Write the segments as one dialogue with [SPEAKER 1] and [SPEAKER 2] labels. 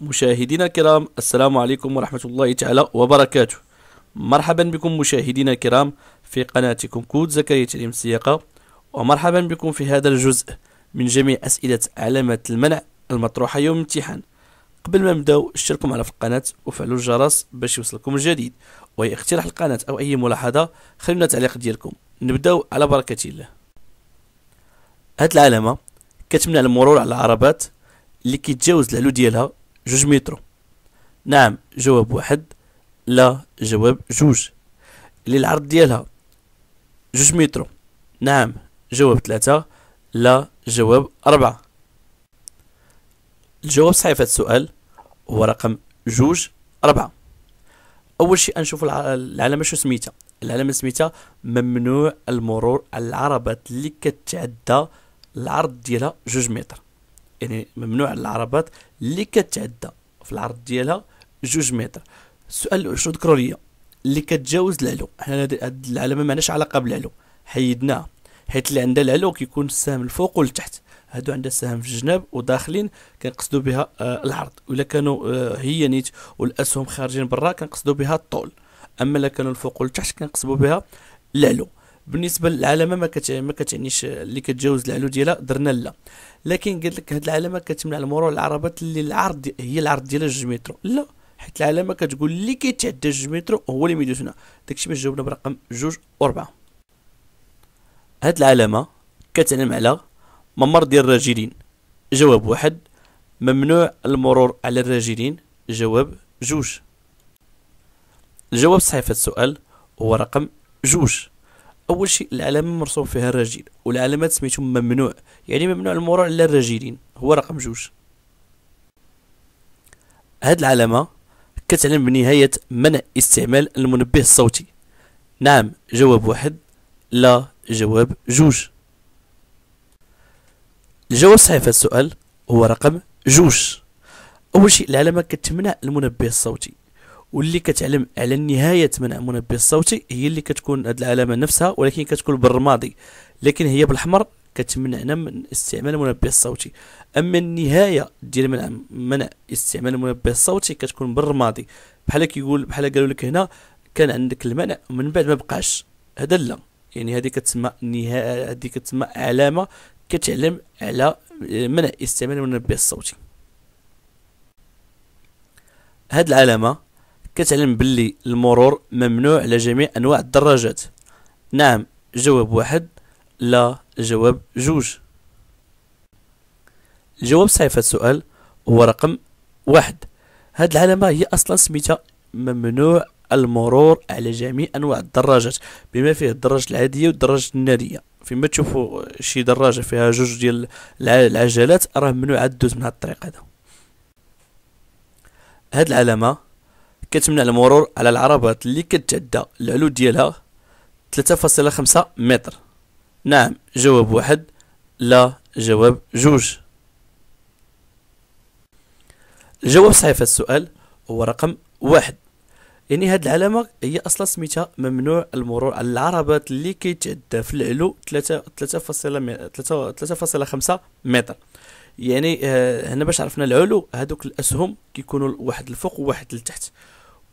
[SPEAKER 1] مشاهدينا الكرام السلام عليكم ورحمة الله تعالى وبركاته مرحبا بكم مشاهدينا الكرام في قناتكم كود زكريا تعليم السياقة ومرحبا بكم في هذا الجزء من جميع أسئلة علامة المنع المطروحة يوم الامتحان قبل ما نبداو اشتركوا معنا في القناة وفعلوا الجرس باش يوصلكم الجديد اقتراح القناة أو أي ملاحظة خلونا تعليق ديالكم نبداو على بركة الله هاد العلامة كتمنع المرور على العربات اللي كيتجاوز العلو ديالها جوج مترو نعم جواب واحد لا جواب جوج اللي العرض ديالها جوج مترو نعم جواب ثلاثة لا جواب أربعة الجواب صحيح في هذا السؤال هو رقم جوج أربعة أول شيء نشوف العلامة شو سميتها العلامة سميتها ممنوع المرور على العربات اللي كتعدى العرض ديالها جوج متر يعني ممنوع العربات اللي كتعدى في العرض ديالها جوج متر السؤال ذكروا ليا اللي كتجاوز العلو حنا هاد العلامه ما عندهاش علاقه بالعلو حيدناها حيت اللي عندها العلو كيكون السهم الفوق والتحت هادو عندها سهم في الجناب وداخلين كنقصدوا بها آه العرض ولا كانوا آه هي نيت والاسهم خارجين برا كنقصدوا بها الطول اما الا كانوا الفوق والتحت كنقصدوا بها العلو بالنسبه للعلامه ما كت... ما كتعنيش اللي كتجاوز العلو ديالها درنا لا لكن قلت لك هاد العلامه كتمنع المرور العربات اللي العرض دي... هي العرض ديالها جوج متر لا حيت العلامه كتقول اللي كيتعدى جوج متر هو اللي ميدوز هنا داكشي باش جاوبنا برقم جوج وربعة هاد العلامه كتعلم على ممر ديال الراجلين جواب واحد ممنوع المرور على الراجلين جواب جوج الجواب الصحيح في السؤال هو رقم جوج اول شيء العلامه مرسوم فيها الرجل والعلامات سميتهم ممنوع يعني ممنوع المرور على الرجلين هو رقم جوج هاد العلامه كتعلم بنهايه منع استعمال المنبه الصوتي نعم جواب واحد لا جواب جوج الجواب الصحيح في السؤال هو رقم جوج اول شيء العلامه كتمنع المنبه الصوتي واللي كتعلم على نهايه منع المنبه الصوتي هي اللي كتكون هذه العلامه نفسها ولكن كتكون بالرمادي لكن هي بالاحمر كتمنعنا من استعمال المنبه الصوتي اما النهايه ديال منع منع استعمال المنبه الصوتي كتكون بالرمادي بحال كيقول بحال قالوا لك هنا كان عندك المنع ومن بعد ما بقاش هذا لا يعني هذه كتسمى نهايه هذه كتسمى علامه كتعلم على منع استعمال المنبه الصوتي هاد العلامه كتعلم باللي المرور ممنوع على جميع انواع الدراجات نعم جواب واحد لا جواب جوج الجواب صحيح في السؤال هو رقم واحد هاد العلامة هي أصلا سميتها ممنوع المرور على جميع أنواع الدراجات بما فيه الدراجة العادية والدراجة النارية فيما تشوفوا شي دراجة فيها جوج ديال العجلات راه ممنوع دوز من هاد الطريق هذا هاد العلامة كتمنع المرور على العربات اللي كتعدى العلو ديالها 3.5 متر نعم جواب واحد لا جواب جوج الجواب صحيح في السؤال هو رقم واحد يعني هاد العلامة هي أصلا سميتها ممنوع المرور على العربات اللي كيتعدى في العلو ثلاثة فاصلة خمسة متر يعني آه، هنا باش عرفنا العلو هادوك الأسهم كيكونوا واحد الفوق وواحد لتحت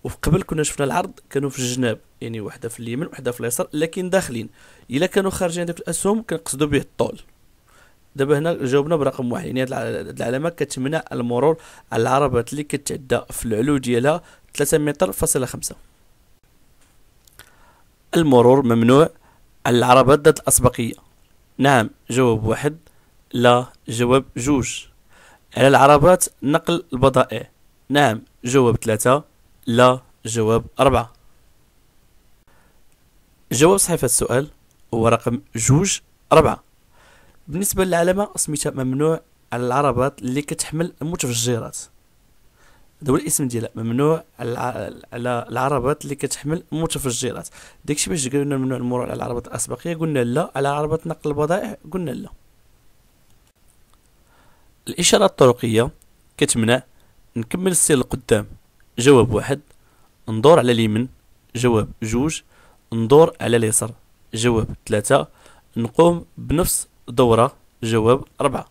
[SPEAKER 1] وفي قبل كنا شفنا العرض كانوا في الجناب يعني وحده في اليمين وحده في اليسار لكن داخلين الا كانوا خارجين ديك الاسهم كنقصدوا به الطول دابا هنا جاوبنا برقم واحد يعني هاد العلامه كتمنع المرور على العربات اللي كتعدى في العلو ديالها 3 متر فاصله خمسة المرور ممنوع على العربات ذات الاسبقيه نعم جواب واحد لا جواب جوج على العربات نقل البضائع نعم جواب ثلاثة لا جواب أربعة جواب صحيفة السؤال هو رقم جوج أربعة بالنسبة للعلامة سميتها ممنوع على العربات اللي كتحمل المتفجرات دول هو الاسم ديالها ممنوع على العربات اللي كتحمل المتفجرات داكشي باش قالوا لنا ممنوع المرور على العربات الاسبقيه قلنا لا على عربات نقل البضائع قلنا لا الاشاره الطرقيه كتمنع نكمل السير القدام جواب واحد ندور على اليمين جواب جوج ندور على اليسار جواب ثلاثة نقوم بنفس دورة جواب أربعة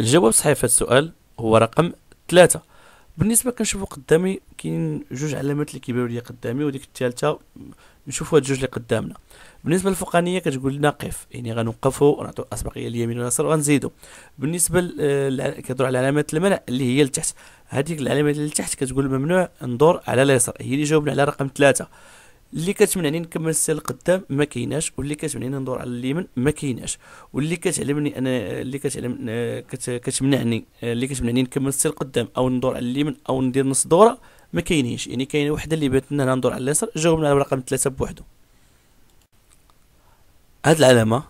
[SPEAKER 1] الجواب صحيح في السؤال هو رقم ثلاثة بالنسبة كنشوفو قدامي كاين جوج علامات اللي كيبانو ليا قدامي وديك الثالثة نشوفو هاد الجوج اللي قدامنا بالنسبة للفوقانية كتقول لنا قف يعني غنوقفو ونعطيو أسبقية اليمين واليسار وغنزيدو بالنسبة كيهضرو على علامات المنع اللي هي لتحت هذيك العلامه اللي تحت كتقول ممنوع ندور على اليسار هي اللي جاوبنا على رقم ثلاثة اللي كتمنعني نكمل السير لقدام ما كايناش واللي كتمنعني ندور على اليمين ما كايناش واللي كتعلمني انا اللي كتعلم كتمنعني اللي كتمنعني نكمل السير لقدام او ندور على اليمين او ندير نص دوره ما كاينينش يعني كاينه وحده اللي بغيت انا ندور على اليسار جاوبنا على رقم ثلاثة بوحدو هاد العلامه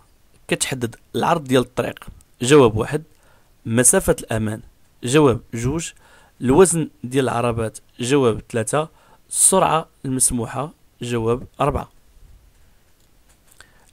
[SPEAKER 1] كتحدد العرض ديال الطريق جواب واحد مسافه الامان جواب جوج الوزن ديال العربات جواب ثلاثة السرعة المسموحة جواب أربعة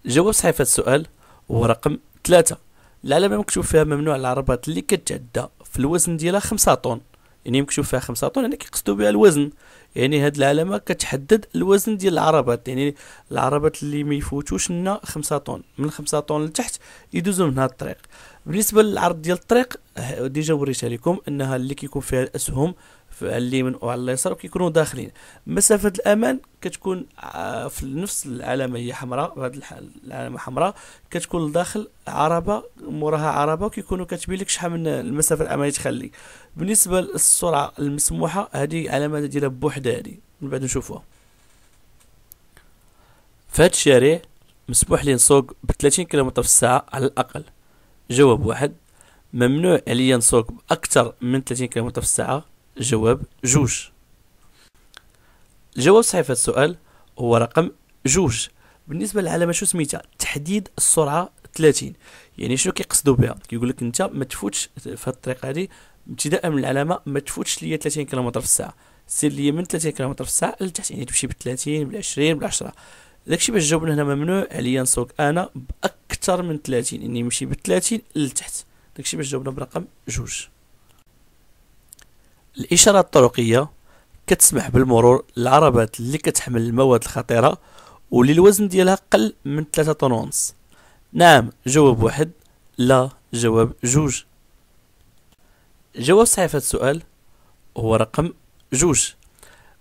[SPEAKER 1] الجواب صحيح في السؤال هو رقم ثلاثة العلامة مكتوب فيها ممنوع العربات اللي كتعدى في الوزن ديالها خمسة طن يعني مكتوب فيها خمسة طن يعني كيقصدوا بها الوزن يعني هاد العلامه كتحدد الوزن ديال العربات يعني العربات اللي ما يفوتوش لنا 5 طن من 5 طن لتحت يدوزو من هاد الطريق بالنسبه للعرض ديال الطريق ديجا وريتها لكم انها اللي كيكون فيها الاسهم اليمين وعلى اليسار وكيكونوا داخلين مسافه الامان كتكون آه، في نفس العلامه هي حمراء الحال العلامه حمراء كتكون لداخل عربه موراها عربه وكيكونوا كتبين لك شحال من المسافه الامانيه تخلي بالنسبه للسرعه المسموحه هذه علامه ديالها بوحدها هذه من بعد نشوفوها في هذا الشارع مسموح لي نسوق ب 30 كيلومتر في الساعه على الاقل جواب واحد ممنوع عليا نسوق باكثر من 30 كيلومتر في الساعه الجواب جوج الجواب الصحيح في السؤال هو رقم جوج بالنسبه للعلامه شو سميتها تحديد السرعه 30 يعني شنو كيقصدوا بها كيقول لك انت ما تفوتش في هذه الطريقه هذه ابتداء من العلامه ما تفوتش ليا 30 كيلومتر في الساعه سير ليا من 30 كيلومتر في الساعه لتحت يعني تمشي ب 30 ب 20 ب 10 داكشي باش جاوبنا هنا ممنوع عليا نسوق انا باكثر من 30 اني يعني نمشي ب 30 لتحت داكشي باش جاوبنا برقم جوج الإشارة الطرقية كتسمح بالمرور للعربات اللي كتحمل المواد الخطيرة واللي الوزن ديالها قل من 3 طن ونص نعم جواب واحد لا جواب جوج جواب صحيح هذا السؤال هو رقم جوج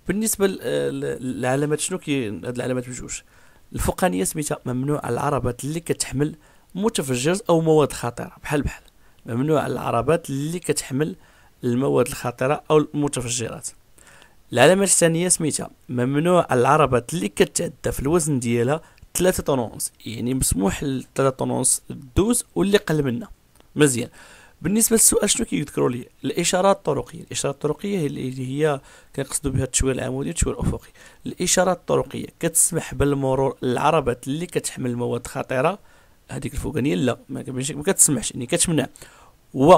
[SPEAKER 1] بالنسبه للعلامات شنو كي هاد العلامات بجوج الفوقانيه سميتها ممنوع على العربات اللي كتحمل متفجرات او مواد خطيره بحال بحال ممنوع على العربات اللي كتحمل المواد الخطرة أو المتفجرات العلامة الثانية سميتها ممنوع العربات اللي كتعدى في الوزن ديالها 3 طنونس يعني مسموح ل 3 طنونس دوز واللي قل منها مزيان بالنسبه للسؤال شنو كيذكروا لي الاشارات الطرقيه الاشارات الطرقيه هي اللي هي كنقصدوا بها التشويه العمودي والتشويه الافقي الاشارات الطرقيه كتسمح بالمرور العربات اللي كتحمل مواد خطيره هذيك الفوقانيه لا ما كتسمحش يعني كتمنع و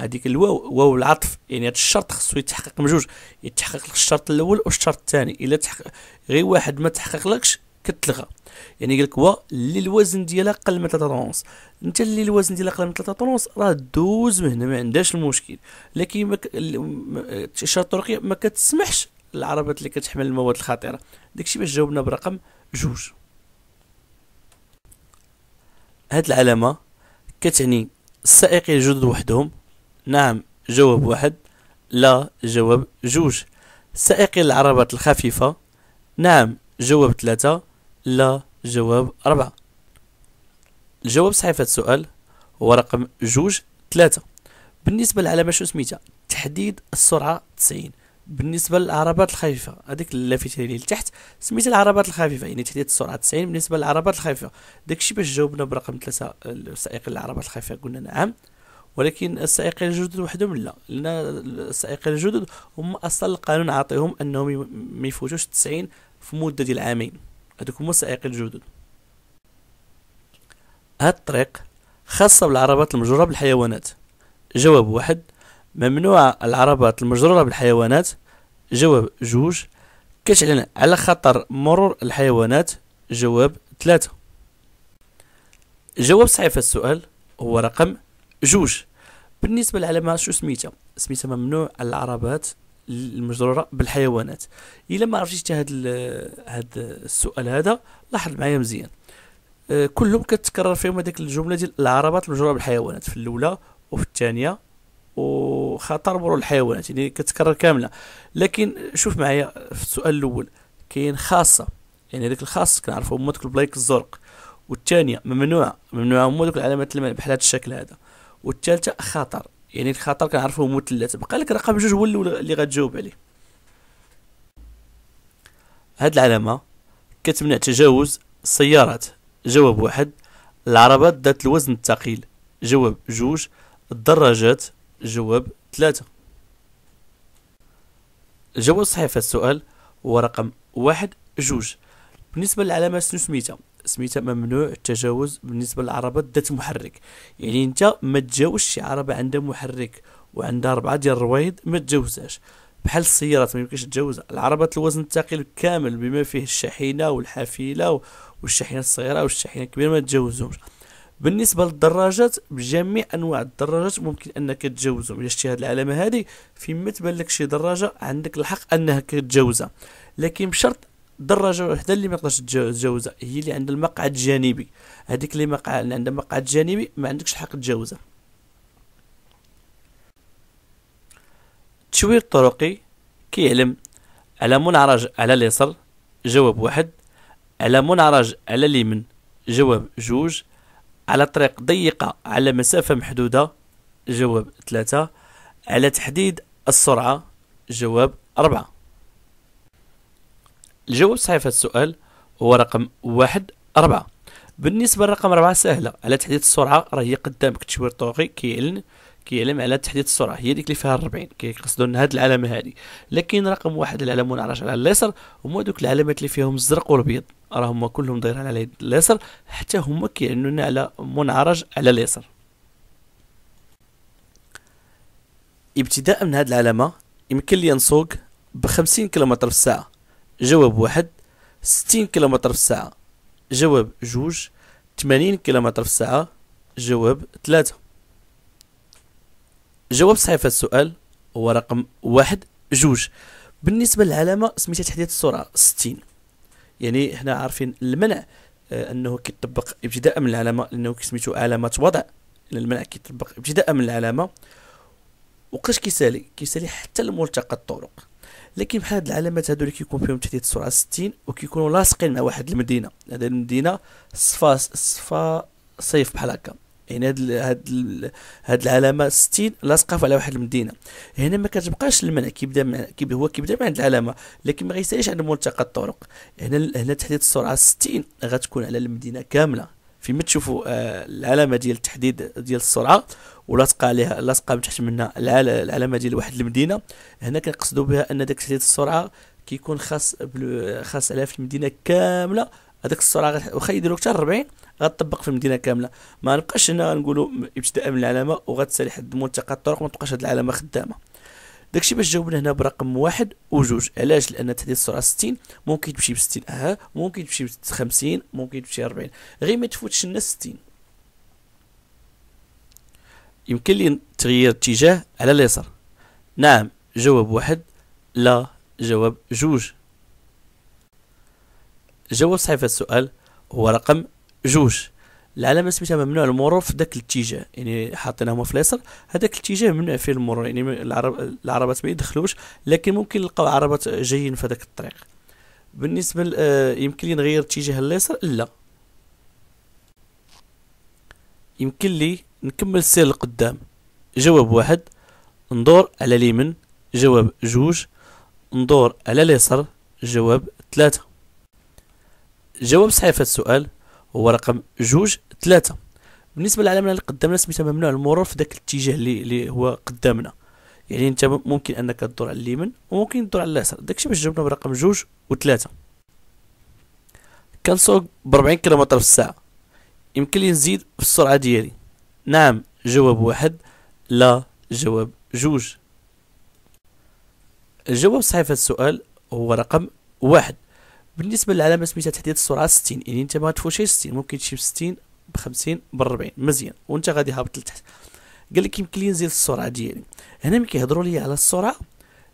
[SPEAKER 1] هذيك الواو واو العطف يعني هذا الشرط خصو يتحقق من جوج يتحقق لك الشرط الاول والشرط الثاني الا تحقق غير واحد ما تحققلكش كتلغى يعني قال لك هو اللي الوزن ديالها قل من 3 طونس انت اللي الوزن ديالها قل من 3 طونس راه دوز من هنا ما عندهاش المشكل لكن مك... الشرط الطرقيه ما كتسمحش العربات اللي كتحمل المواد الخطيره داكشي باش جاوبنا برقم جوج هاد العلامه كتعني السائقين الجدد وحدهم نعم جواب واحد لا جواب جوج سائقي العربات الخفيفة نعم جواب ثلاثة لا جواب أربعة الجواب صحيح في السؤال هو رقم جوج ثلاثة بالنسبة للعلامة شو سميتها تحديد السرعة 90 بالنسبة للعربات الخفيفة هذيك اللافتة اللي لتحت سميتها العربات الخفيفة يعني تحديد السرعة 90 بالنسبة للعربات الخفيفة داكشي باش جاوبنا برقم ثلاثة سائق العربات الخفيفة قلنا نعم ولكن السائقين الجدد وحدهم لا لان السائقين الجدد هم اصلا القانون عاطيهم انهم ما يفوتوش 90 في مده ديال عامين هذوك هما السائقين الجدد هاد الطريق خاصة بالعربات المجرورة بالحيوانات جواب واحد ممنوع العربات المجرورة بالحيوانات جواب جوج كتعلن على خطر مرور الحيوانات جواب ثلاثة جواب صحيح في السؤال هو رقم جوج بالنسبه للعلامه شو سميتها سميتها ممنوع على العربات المجروره بالحيوانات الا ما عرفتي هاد هاد السؤال هذا لاحظ معايا مزيان آه، كلهم كتكرر فيهم هذيك الجمله ديال العربات المجروره بالحيوانات في الاولى وفي الثانيه وخطر مرور الحيوانات يعني كتكرر كامله لكن شوف معايا في السؤال الاول كاين خاصه يعني هذيك الخاص كنعرفو هما دوك البلايك الزرق والثانيه ممنوعه ممنوعه هما دوك العلامات المال بحال هذا الشكل هذا والثالثه خطر يعني الخطر كنعرفوه مثلث بقى لك رقم جوج هو اللي غتجاوب عليه هاد العلامه كتمنع تجاوز السيارات جواب واحد العربات ذات الوزن الثقيل جواب جوج الدراجات جواب ثلاثة الجواب الصحيح في السؤال هو رقم واحد جوج بالنسبة للعلامة شنو سميتها سميتها ممنوع التجاوز بالنسبه للعربات ذات محرك يعني انت ما تجاوزش شي عربه عندها محرك وعندها ربعه ديال الروايد ما تجاوزهاش بحال السيارات ما يمكنش تجاوزها العربات الوزن الثقيل كامل بما فيه الشاحنه والحافله والشاحنه الصغيره والشاحنه الكبيره ما تجاوزهمش بالنسبه للدراجات بجميع انواع الدراجات ممكن انك تجاوزهم الا شتي هذه العلامه هذه فيما تبان لك شي دراجه عندك الحق انها كتجاوزها لكن بشرط الدراجه الوحده اللي ما تقدرش تجاوزها هي اللي عندها المقعد الجانبي هذيك اللي مقع... اللي عندها مقعد جانبي ما عندكش الحق تجاوزها التشوير الطرقي كيعلم على منعرج على اليسر جواب واحد على منعرج على اليمين جواب جوج على طريق ضيقة على مسافة محدودة جواب ثلاثة على تحديد السرعة جواب أربعة الجواب الصحيح في السؤال هو رقم واحد أربعة بالنسبة لرقم أربعة سهلة على تحديد السرعة راه هي قدامك تشوير الطوقي كيعلن كيعلم على تحديد السرعه هي ديك اللي فيها الربعين كيقصدوا ان هاد العلامه هادي لكن رقم واحد العلامه منعرج على اليسر هما دوك العلامات اللي فيهم الزرق والابيض راه هما كلهم دايرين على يد اليسر حتى هما لنا على منعرج على اليسر ابتداء من هاد العلامه يمكن لي نسوق بخمسين كيلومتر في الساعه جواب واحد ستين كيلومتر في الساعة جواب جوج تمانين كيلومتر في الساعة جواب ثلاثة جواب صحيح في السؤال هو رقم واحد جوج بالنسبة للعلامة سميتها تحديد السرعة ستين يعني هنا عارفين المنع آه، انه كيطبق ابتداء من العلامة لانه كيسميتو علامة وضع المنع كيطبق ابتداء من العلامة وقتاش كيسالي كيسالي حتى لملتقى الطرق لكن بحال هاد العلامات هادو اللي كيكون فيهم تحديد السرعه 60 وكيكونوا لاصقين مع واحد المدينه هذه المدينه صفا صفا صيف بحال هكا يعني هاد هاد هاد العلامه 60 لاصقه على واحد المدينه هنا ما كتبقاش المنع كيبدا كيبدا هو كيبدا من عند العلامه لكن ما غيساليش عند ملتقى الطرق هنا هنا تحديد السرعه 60 غتكون على المدينه كامله فيما تشوفوا آه، العلامه ديال التحديد ديال السرعه ولاصقه عليها لاصقه من تحت منها العلامه ديال واحد المدينه هنا كنقصدوا بها ان داك تحديد السرعه كيكون خاص خاص عليها في المدينه كامله هذاك السرعه واخا يديروا حتى 40 غتطبق في المدينه كامله ما نبقاش هنا نقولوا ابتداء من العلامه وغتسالي حد منتقى الطرق ما تبقاش هذه العلامه خدامه داكشي باش جاوبنا هنا برقم واحد وجوج علاش لان تحديد السرعه 60 ممكن تمشي ب 60 ممكن تمشي ب 50 ممكن تمشي 40 غير ما تفوتش لنا 60 يمكن لي تغيير اتجاه على اليسار نعم جواب واحد لا جواب جوج جواب صحيح في السؤال هو رقم جوج العلامه سميتها ممنوع المرور في ذاك الاتجاه يعني حاطينهم هما في اليسر هذاك الاتجاه ممنوع فيه المرور يعني العرب العربات ما يدخلوش لكن ممكن نلقاو عربات جايين في هذاك الطريق بالنسبه آه، يمكن لي نغير اتجاه اليسر لا يمكن لي نكمل السير لقدام جواب واحد ندور على اليمين جواب جوج ندور على اليسار جواب ثلاثة جواب صحيح في السؤال هو رقم جوج ثلاثة بالنسبة للعلامة اللي قدامنا سميتها ممنوع المرور في ذاك الاتجاه اللي, اللي هو قدامنا يعني انت ممكن انك تدور على اليمين وممكن تدور على اليسار داكشي باش جبنا برقم جوج وثلاثة كنسوق بربعين كيلومتر في الساعة يمكن لي نزيد في السرعة ديالي نعم جواب واحد لا جواب جوج الجواب الصحيح في السؤال هو رقم واحد بالنسبه للعلامه سميتها تحديد السرعه 60 يعني انت ما تفوشيش 60 ممكن تمشي ب 60 ب 50 ب 40 مزيان وانت غادي هابط لتحت قال لك يمكن لي نزيد السرعه ديالي هنا ملي كيهضروا لي على السرعه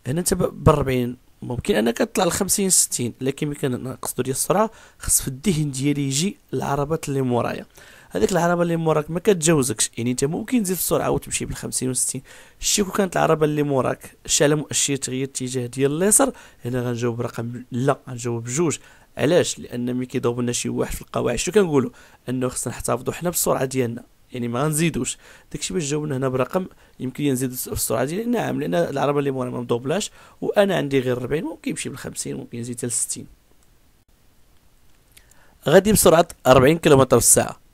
[SPEAKER 1] هنا انت ب 40 ممكن انا كنطلع ل 50 60 لكن ملي كنقصدوا لي السرعه خص في الذهن ديالي يجي العربات اللي مورايا هذيك العربه اللي موراك ما كتجاوزكش يعني انت ممكن تزيد السرعه وتمشي بال 50 و 60 شتي كون كانت العربه اللي موراك شال مؤشر تغيير الاتجاه ديال اليسار هنا غنجاوب رقم لا غنجاوب بجوج علاش لان ملي كيضرب لنا شي واحد في القواعد شنو كنقولوا انه خصنا نحتفظوا حنا بالسرعه ديالنا يعني ما غنزيدوش داكشي باش جاوبنا هنا برقم يمكن نزيد السرعه ديالي نعم لان العربه اللي مورا ما مضوبلاش وانا عندي غير 40 ممكن يمشي بال 50 ممكن يزيد حتى ل 60 غادي بسرعه 40 كيلومتر في الساعه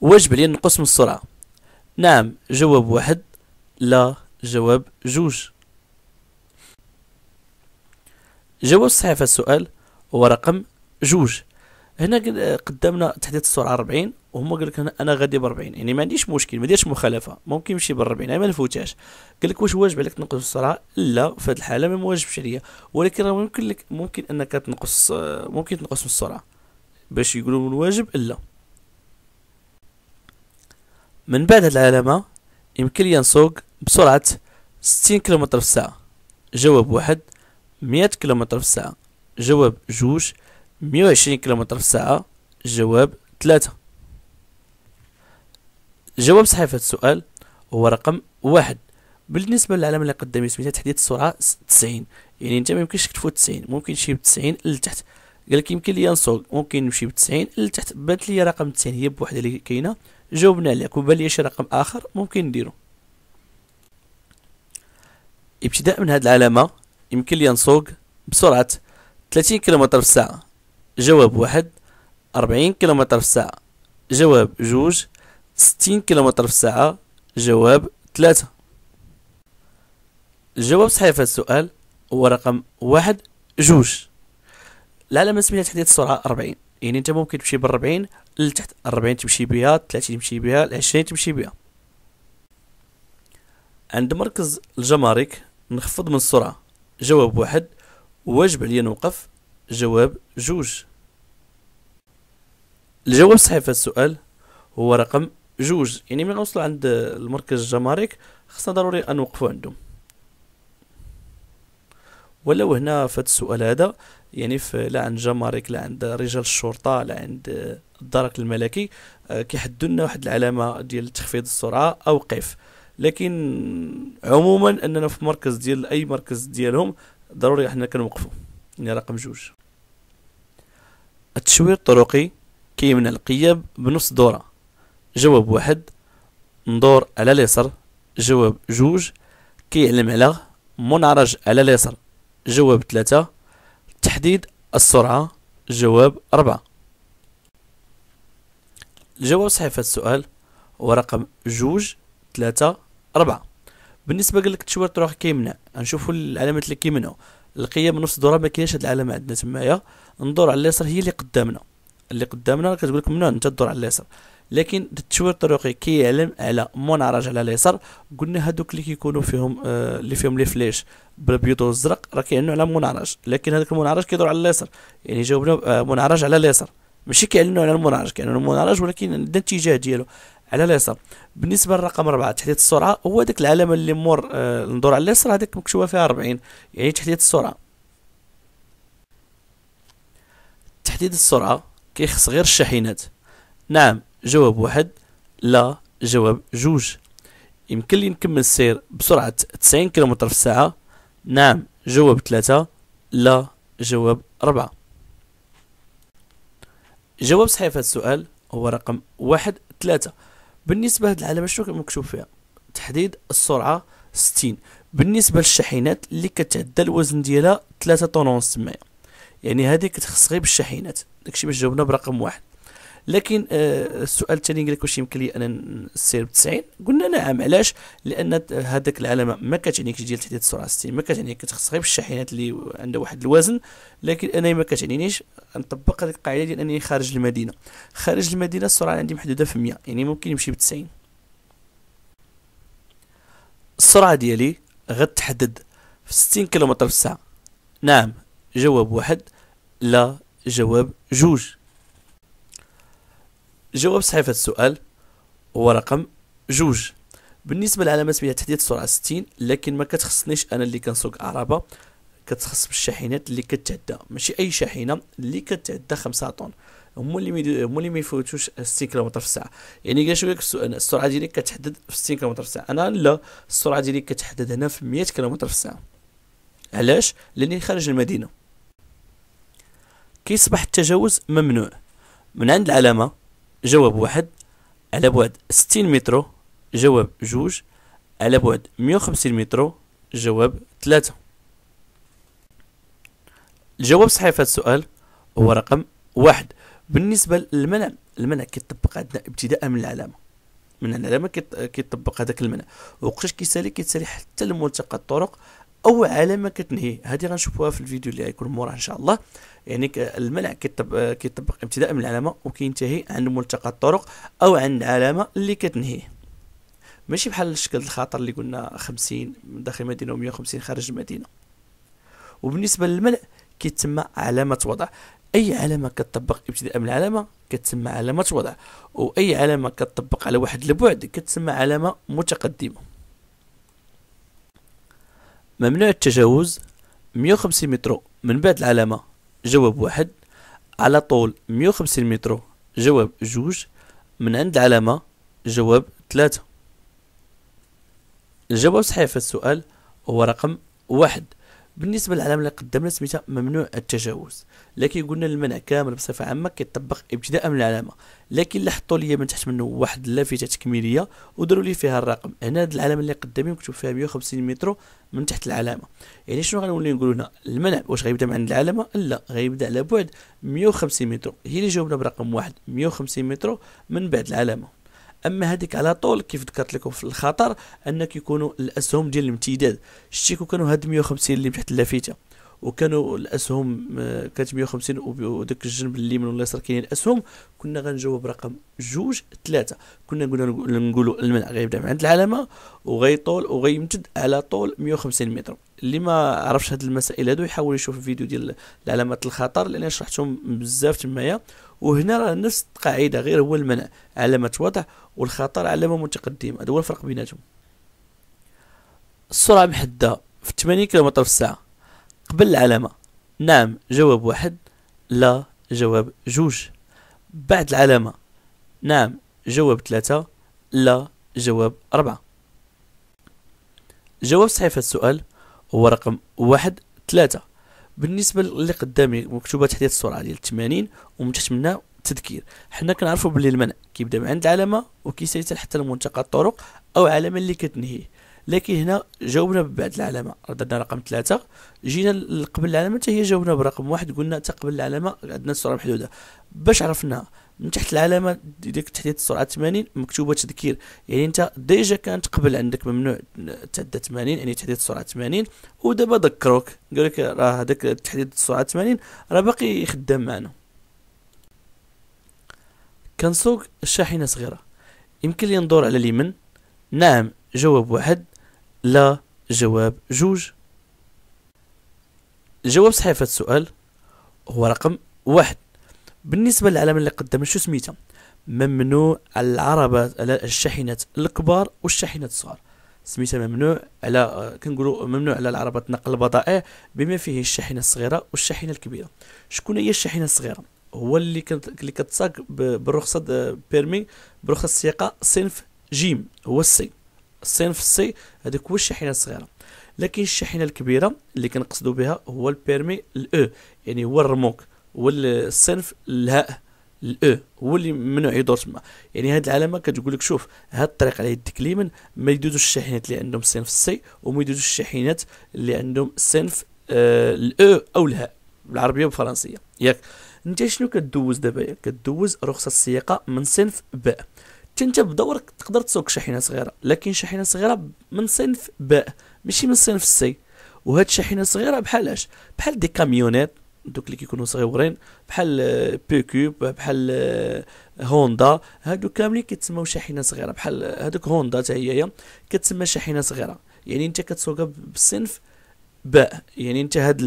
[SPEAKER 1] واجب لي نقص من السرعة نعم جواب واحد لا جواب جوج جواب الصحيح في السؤال هو رقم جوج هنا قدامنا تحديد السرعه 40 وهما قال لك انا غادي ب 40 يعني ما عنديش مشكل ما ديرش مخالفه ممكن نمشي ب 40 يعني ما نفوتهاش قال لك واش واجب عليك تنقص السرعه لا في هذه الحاله ما واجبش عليا ولكن راه ممكن لك ممكن انك تنقص ممكن تنقص من السرعه باش يقولوا من واجب لا من بعد هاد العلامة يمكن لي نسوق بسرعة ستين كيلومتر في الساعة جواب واحد 100 كيلومتر في الساعة جواب جوج مية وعشرين كيلومتر في الساعة جواب ثلاثة جواب صحيح في السؤال هو رقم واحد بالنسبة للعلامة اللي قدامي سميتها تحديد السرعة تسعين يعني انت ميمكنش تفوت تسعين ممكن تمشي بتسعين لتحت قالك يمكن لي نسوق ممكن نمشي بتسعين لتحت بانت لي رقم تسعين هي بوحدها اللي كاينه جاوبنا عليك وبالي شي رقم اخر ممكن نديرو ابتداء من هاد العلامه يمكن لي نسوق بسرعه 30 كيلومتر في الساعه جواب واحد 40 كيلومتر في الساعه جواب جوج 60 كيلومتر في الساعه جواب ثلاثة الجواب صحيح في السؤال هو رقم واحد جوج العلامة سميتها تحديد السرعة 40 يعني انت ممكن تمشي بالربعين لتحت الربعين تمشي بها الثلاثين تمشي بها العشرين تمشي بها عند مركز الجمارك نخفض من السرعة جواب واحد واجب عليا نوقف جواب جوج الجواب الصحيح في السؤال هو رقم جوج يعني من نوصل عند المركز الجمارك خصنا ضروري ان نوقفو عندهم ولو هنا في هذا السؤال هذا يعني في لا عند جمارك لا عند رجال الشرطه لا عند الدرك الملكي آه، كيحدوا لنا واحد العلامه ديال تخفيض السرعه او قف لكن عموما اننا في مركز ديال اي مركز ديالهم ضروري حنا كنوقفوا يعني رقم جوج التشوير الطرقي كيمنع القياب بنص دورة جواب واحد ندور على اليسر جواب جوج كيعلم على منعرج على اليسر جواب ثلاثة تحديد السرعة جواب أربعة الجواب صحيح في السؤال هو رقم جوج ثلاثة أربعة بالنسبة قال لك تشوير تروح كيمنع نشوفوا العلامات اللي كيمنا القيم نص الدورة ما كاينش هاد العلامة عندنا تمايا ندور على اليسار هي اللي قدامنا اللي قدامنا كتقول لك ممنوع انت تدور على اليسار لكن التشوير الطرقي كيعلم على منعرج على اليسار قلنا هادوك اللي كيكونوا فيهم آه، اللي فيهم لي فليش بالبيض والزرق راه كيعلنوا على منعرج لكن هذاك المنعرج كيدور على اليسار يعني جاوبنا منعرج آه، على اليسار ماشي كيعلنوا على المنعرج كيعلنوا المنعرج ولكن الاتجاه ديالو على اليسار بالنسبه للرقم 4 تحديث السرعه هو داك العلامه اللي مور آه ندور على اليسار هذيك مكتوبه فيها 40 يعني تحديث السرعه تحديد السرعه كيخص غير الشاحنات نعم جواب واحد لا جواب جوج يمكن لي نكمل السير بسرعة 90 كيلومتر في الساعة نعم جواب ثلاثة لا جواب أربعة جواب صحيح في السؤال هو رقم واحد ثلاثة بالنسبة لهاد العلامة شنو مكتوب فيها تحديد السرعة ستين بالنسبة للشاحنات اللي كتعدى الوزن ديالها ثلاثة طنون ونص يعني هذه كتخص غير بالشاحنات داكشي باش جاوبنا برقم واحد لكن آه، السؤال الثاني قال لك واش يمكن لي انا نسير ب 90 قلنا نعم علاش لان هذاك العلامه ما كتعنيكش ديال تحديد السرعه 60 ما كتعنيك كتخص غير بالشاحنات اللي عندها واحد الوزن لكن انا ما كتعنينيش نطبق هذيك القاعده ديال انني خارج المدينه خارج المدينه السرعه عندي محدوده في 100 يعني ممكن نمشي ب 90 السرعه ديالي غتحدد في 60 كيلومتر في الساعه نعم جواب واحد لا جواب جوج جواب صحيح في السؤال هو رقم جوج بالنسبه للعلامه 8 تحديد السرعه 60 لكن ما كتخصنيش انا اللي كنسوق عربه كتخص بالشاحنات اللي كتعدى ماشي اي شاحنه اللي كتعدى 5 طن هما اللي ميدو... هما اللي ما يفوتوش 60 كيلومتر في الساعه يعني كاش لك السرعه ديالك كتحدد في 60 كيلومتر في الساعه انا لا السرعه ديالي كتحدد هنا في 100 كيلومتر في الساعه علاش لاني خارج المدينه كيصبح التجاوز ممنوع من عند العلامه جواب واحد على بعد ستين متر جواب جوج على بعد مية وخمسين متر جواب ثلاثة الجواب صحيح في هذا السؤال هو رقم واحد بالنسبة للمنع المنع كيطبق عندنا ابتداء من العلامة من العلامة كيطبق هذاك المنع وقتاش كيسالي كيسالي حتى لملتقى الطرق او علامه كتنهي هذه غنشوفوها في الفيديو اللي غيكون موراه ان شاء الله يعني الملع كيطبق كيطبق ابتداء من العلامه وكينتهي عند ملتقى الطرق او عند علامه اللي كتنهيه ماشي بحال الشكل الخاطر اللي قلنا 50 داخل المدينه و150 خارج المدينه وبالنسبه للملع كيتسمى علامه وضع اي علامه كتطبق ابتداء من العلامه كتسمى علامه وضع واي علامه كتطبق على واحد البعد كتسمى علامه متقدمه ممنوع التجاوز 150 متر من بعد العلامة جواب واحد على طول 150 متر جواب جوج من عند العلامة جواب ثلاثة الجواب الصحيح في السؤال هو رقم واحد بالنسبه للعلامه اللي قدمنا سميتها ممنوع التجاوز لكن قلنا المنع كامل بصفه عامه كيطبق ابتداء من العلامه لكن اللي حطوا لي من تحت منه واحد اللافته تكميليه وداروا لي فيها الرقم هنا هاد العلامه اللي قدامي مكتوب فيها 150 متر من تحت العلامه يعني شنو غنولي نقول هنا المنع واش غيبدا من عند العلامه لا غيبدا على بعد 150 متر هي اللي جاوبنا برقم واحد 150 متر من بعد العلامه اما هذيك على طول كيف ذكرت لكم في الخطر ان كيكونوا الاسهم ديال الامتداد شتي كانوا هاد 150 اللي تحت اللافته وكانوا الاسهم آه، كانت 150 وداك الجنب اللي من اليسار كاينين الاسهم كنا غنجاوب رقم جوج ثلاثه كنا قلنا نقولوا المنع غيبدا من عند العلامه وغيطول وغيمتد على طول 150 متر اللي ما عرفش هاد المسائل هادو يحاول يشوف الفيديو ديال علامة الخطر لان شرحتهم بزاف تمايا وهنا راه نفس القاعده غير هو المنع علامه واضح والخطر علامه متقدم هذا هو الفرق بيناتهم السرعه محده في 80 كيلومتر في الساعه قبل العلامه نعم جواب واحد لا جواب جوج بعد العلامه نعم جواب ثلاثة لا جواب أربعة جواب صحيح في السؤال هو رقم واحد ثلاثة بالنسبه اللي قدامي مكتوبه تحديث السرعه ديال 80 ومن تحت التذكير حنا كنعرفوا باللي المنع كيبدا من عند العلامه وكيسيتل حتى لمنتقى الطرق او علامه اللي كتنهيه لكن هنا جاوبنا ببعد العلامه رددنا رقم ثلاثة جينا قبل العلامه حتى هي جاوبنا برقم واحد قلنا تقبل العلامه عندنا السرعه محدوده باش عرفنا من تحت العلامه ديك تحديد السرعه 80 مكتوبه تذكير يعني انت ديجا كانت قبل عندك ممنوع تعدى 80 يعني تحديد السرعه 80 ودابا ذكروك قال لك راه هذاك تحديد السرعه 80 راه باقي خدام معنا كنسوق شاحنه صغيره يمكن لي ندور على اليمن نعم جواب واحد لا جواب جوج الجواب صحيح في السؤال هو رقم واحد بالنسبه للعلامه اللي قدام شو سميتها ممنوع على العربات على الشاحنات الكبار والشاحنات الصغار سميتها ممنوع على كنقولوا ممنوع على العربات نقل البضائع بما فيه الشاحنه الصغيره والشاحنه الكبيره شكون هي الشاحنه الصغيره هو اللي كت... اللي كتساق بالرخصه بيرمي برخصه السياقه صنف جيم هو السي الصنف السي هذاك هو الشاحنه الصغيره لكن الشاحنه الكبيره اللي كنقصدوا بها هو البيرمي الاو e، يعني هو الرموك والصنف الهاء الاو هو اللي ممنوع يدور تما يعني هاد العلامه كتقول لك شوف هاد الطريق على يدك اليمين ما يدوزوش الشاحنات اللي عندهم صنف سي وما يدوزوش الشاحنات اللي عندهم صنف آه، الاو او الهاء بالعربيه والفرنسيه ياك انت شنو كدوز دابا كدوز رخصه السياقه من صنف باء انت بدورك تقدر تسوق شاحنه صغيره لكن شاحنه صغيره من صنف باء ماشي من صنف سي وهاد الشاحنه صغيره بحالاش بحال دي كاميونات دوك اللي كيكونوا صغيورين بحال بيكوب آه, بحال هوندا آه, هادو كاملين كيتسموا شاحنه صغيره بحال آه, هادوك هوندا حتى هي كتسمى شاحنه صغيره يعني انت كتسوقها بالصنف باء يعني انت هاد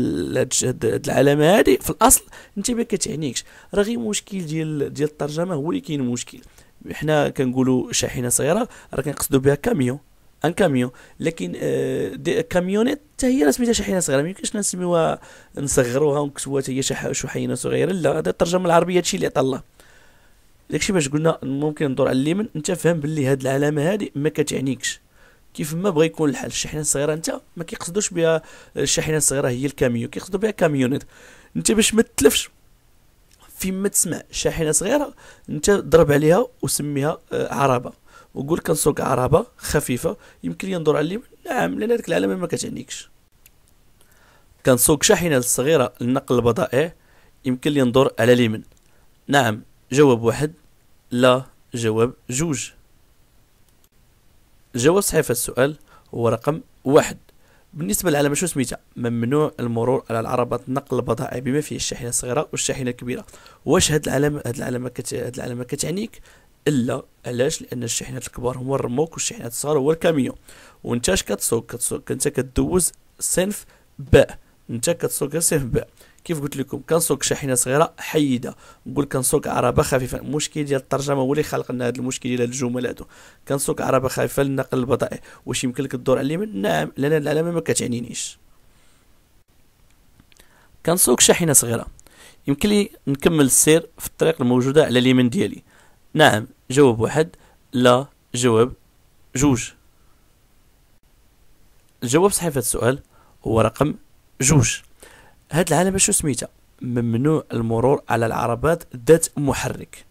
[SPEAKER 1] هاد العلامه هادي في الاصل انت ما كتعنيكش راه غير مشكل ديال ديال الترجمه هو اللي كاين مشكل حنا كنقولوا شاحنه صغيره راه كنقصدوا بها كاميون ان كاميون لكن آه، كاميونيت حتى هي سميتها شاحنه صغيره ما يمكنش نسميوها نصغروها ونكتبوها حتى هي شحينه صغيره لا هذا الترجمه العربيه هادشي اللي عطا الله داكشي باش قلنا ممكن ندور على اليمن انت فهم باللي هاد العلامه هادي ما كتعنيكش كيف ما بغى يكون الحال الشاحنه الصغيره انت ما كيقصدوش بها الشاحنه آه، الصغيره هي الكاميون كيقصدوا بها كاميونيت انت باش ما تلفش فيما تسمع شاحنه صغيره انت ضرب عليها وسميها آه، عربه وقول كنسوق عربه خفيفه يمكن لي ندور على اليمين نعم لان هذيك العلامه ما كتعنيكش كنسوق شاحنه صغيره لنقل البضائع يمكن لي ندور على اليمين نعم جواب واحد لا جواب جوج جواب صحيح في السؤال هو رقم واحد بالنسبة للعلامة شو سميتها ممنوع المرور على العربات نقل البضائع بما فيه الشاحنة الصغيرة والشاحنة الكبيرة واش هاد العلامة هاد العلامة كت... هاد العلامة كتعنيك الا علاش لان الشاحنات الكبار هما الرموك والشاحنات الصغار هو الكاميون وانت اش كتسوق كتسوق انت كدوز صنف باء انت كتسوق صنف باء كيف قلت لكم كنسوق شاحنه صغيره حيده نقول كنسوق عربه خفيفه المشكل ديال الترجمه هو اللي خلق لنا هذا المشكل ديال الجمل هادو كنسوق عربه خفيفه لنقل البضائع واش يمكن لك الدور على اليمين نعم لان العلامه ما كتعنينيش كنسوق شاحنه صغيره يمكن لي نكمل السير في الطريق الموجوده على اليمين ديالي نعم جواب واحد لا جواب جوج الجواب صحيح في هذا السؤال هو رقم جوج هاد العلامة شو سميتها ممنوع المرور على العربات ذات محرك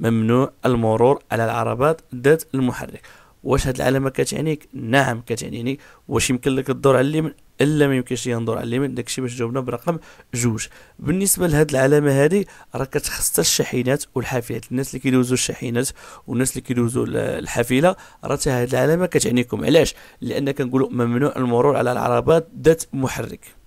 [SPEAKER 1] ممنوع المرور على العربات ذات المحرك واش هاد العلامه كتعنيك نعم كتعنيني واش يمكن لك الدور على اليمين الا ما يمكنش ينظر على اليمين داكشي باش جاوبنا برقم جوج بالنسبه لهاد العلامه هادي راه كتخص حتى الشاحنات والحافلات الناس اللي كيدوزوا الشاحنات والناس اللي كيدوزوا الحافله راه هاد العلامه كتعنيكم علاش لان كنقولوا ممنوع المرور على العربات ذات محرك